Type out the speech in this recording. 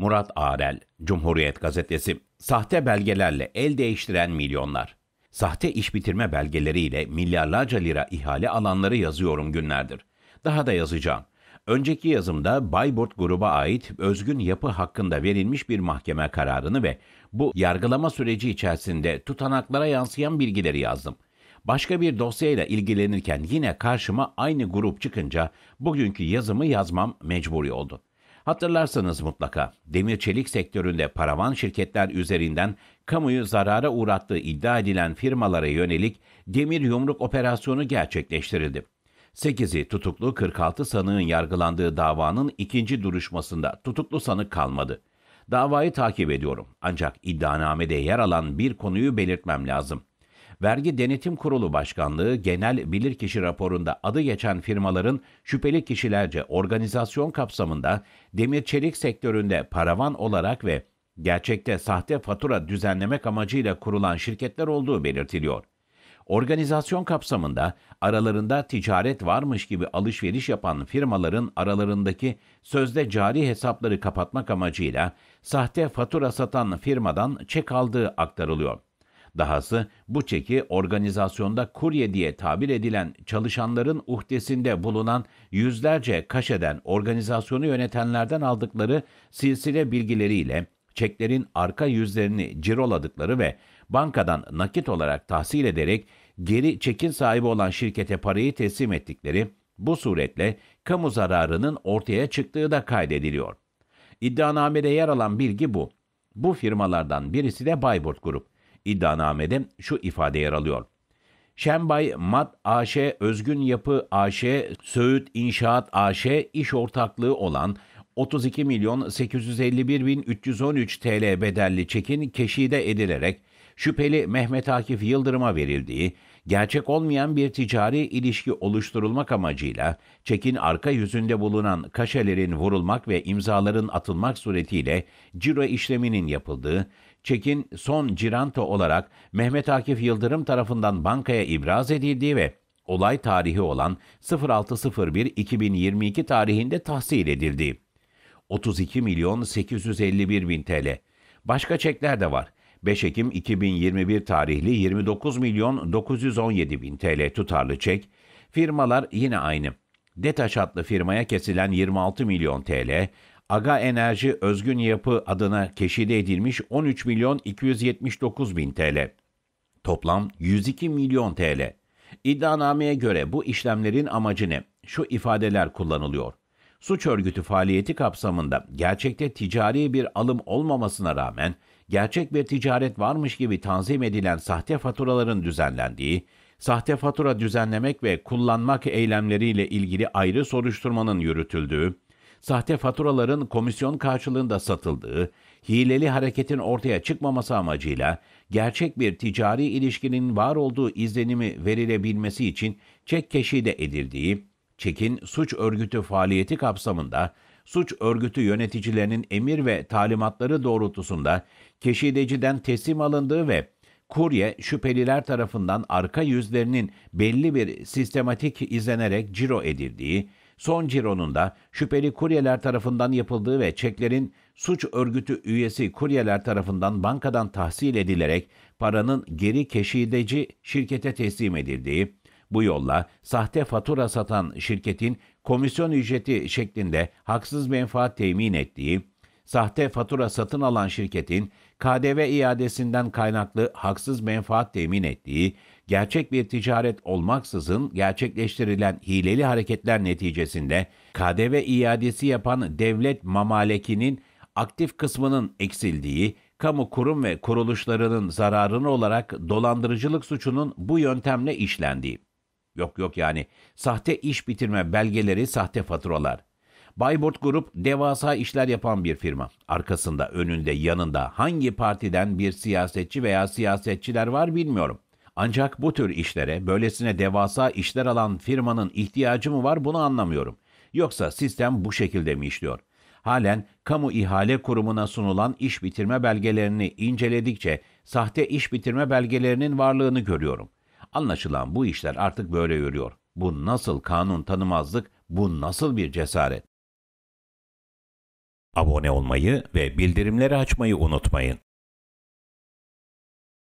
Murat Arel, Cumhuriyet Gazetesi, sahte belgelerle el değiştiren milyonlar. Sahte iş bitirme belgeleriyle milyarlarca lira ihale alanları yazıyorum günlerdir. Daha da yazacağım. Önceki yazımda Bayburt gruba ait özgün yapı hakkında verilmiş bir mahkeme kararını ve bu yargılama süreci içerisinde tutanaklara yansıyan bilgileri yazdım. Başka bir dosyayla ilgilenirken yine karşıma aynı grup çıkınca bugünkü yazımı yazmam mecburi oldu. Hatırlarsanız mutlaka demir çelik sektöründe paravan şirketler üzerinden kamuyu zarara uğrattığı iddia edilen firmalara yönelik demir yumruk operasyonu gerçekleştirildi. 8'i tutuklu 46 sanığın yargılandığı davanın ikinci duruşmasında tutuklu sanık kalmadı. Davayı takip ediyorum ancak iddianamede yer alan bir konuyu belirtmem lazım. Vergi Denetim Kurulu Başkanlığı Genel Bilirkişi raporunda adı geçen firmaların şüpheli kişilerce organizasyon kapsamında demir çelik sektöründe paravan olarak ve gerçekte sahte fatura düzenlemek amacıyla kurulan şirketler olduğu belirtiliyor. Organizasyon kapsamında aralarında ticaret varmış gibi alışveriş yapan firmaların aralarındaki sözde cari hesapları kapatmak amacıyla sahte fatura satan firmadan çek aldığı aktarılıyor. Dahası bu çeki organizasyonda kurye diye tabir edilen çalışanların uhdesinde bulunan yüzlerce kaşeden organizasyonu yönetenlerden aldıkları silsile bilgileriyle çeklerin arka yüzlerini ciroladıkları ve bankadan nakit olarak tahsil ederek geri çekin sahibi olan şirkete parayı teslim ettikleri bu suretle kamu zararının ortaya çıktığı da kaydediliyor. İddianamede yer alan bilgi bu. Bu firmalardan birisi de Bayburt Grup iddianamede şu ifade yer alıyor. Şenbay Mat AŞ, Özgün Yapı AŞ, Söğüt İnşaat AŞ iş ortaklığı olan 32 milyon 851 bin 313 TL bedelli çekin keşide edilerek şüpheli Mehmet Akif Yıldırım'a verildiği gerçek olmayan bir ticari ilişki oluşturulmak amacıyla çekin arka yüzünde bulunan kaşelerin vurulmak ve imzaların atılmak suretiyle ciro işleminin yapıldığı, çekin son ciranto olarak Mehmet Akif Yıldırım tarafından bankaya ibraz edildiği ve olay tarihi olan 06.01.2022 tarihinde tahsil edildiği. 32 milyon 851 bin TL. Başka çekler de var. 5 Ekim 2021 tarihli 29 milyon 917 bin TL tutarlı çek, firmalar yine aynı. Detaş adlı firmaya kesilen 26 milyon TL, Aga Enerji Özgün Yapı adına keşide edilmiş 13 milyon 279 bin TL. Toplam 102 milyon TL. İddianameye göre bu işlemlerin amacı ne? Şu ifadeler kullanılıyor. Suç örgütü faaliyeti kapsamında gerçekte ticari bir alım olmamasına rağmen gerçek bir ticaret varmış gibi tanzim edilen sahte faturaların düzenlendiği, sahte fatura düzenlemek ve kullanmak eylemleriyle ilgili ayrı soruşturmanın yürütüldüğü, sahte faturaların komisyon karşılığında satıldığı, hileli hareketin ortaya çıkmaması amacıyla gerçek bir ticari ilişkinin var olduğu izlenimi verilebilmesi için çek keşide edildiği, çekin suç örgütü faaliyeti kapsamında suç örgütü yöneticilerinin emir ve talimatları doğrultusunda keşideciden teslim alındığı ve kurye şüpheliler tarafından arka yüzlerinin belli bir sistematik izlenerek ciro edildiği, son cironun da şüpheli kuryeler tarafından yapıldığı ve çeklerin suç örgütü üyesi kuryeler tarafından bankadan tahsil edilerek paranın geri keşideci şirkete teslim edildiği, bu yolla sahte fatura satan şirketin komisyon ücreti şeklinde haksız menfaat temin ettiği, sahte fatura satın alan şirketin KDV iadesinden kaynaklı haksız menfaat temin ettiği, gerçek bir ticaret olmaksızın gerçekleştirilen hileli hareketler neticesinde KDV iadesi yapan devlet mamalekinin aktif kısmının eksildiği, kamu kurum ve kuruluşlarının zararını olarak dolandırıcılık suçunun bu yöntemle işlendiği. Yok yok yani. Sahte iş bitirme belgeleri, sahte faturalar. Bayburt Grup devasa işler yapan bir firma. Arkasında, önünde, yanında hangi partiden bir siyasetçi veya siyasetçiler var bilmiyorum. Ancak bu tür işlere, böylesine devasa işler alan firmanın ihtiyacı mı var bunu anlamıyorum. Yoksa sistem bu şekilde mi işliyor? Halen kamu ihale kurumuna sunulan iş bitirme belgelerini inceledikçe sahte iş bitirme belgelerinin varlığını görüyorum. Anlaşılan bu işler artık böyle yürüyor. Bu nasıl kanun tanımazlık, bu nasıl bir cesaret? Abone olmayı ve bildirimleri açmayı unutmayın.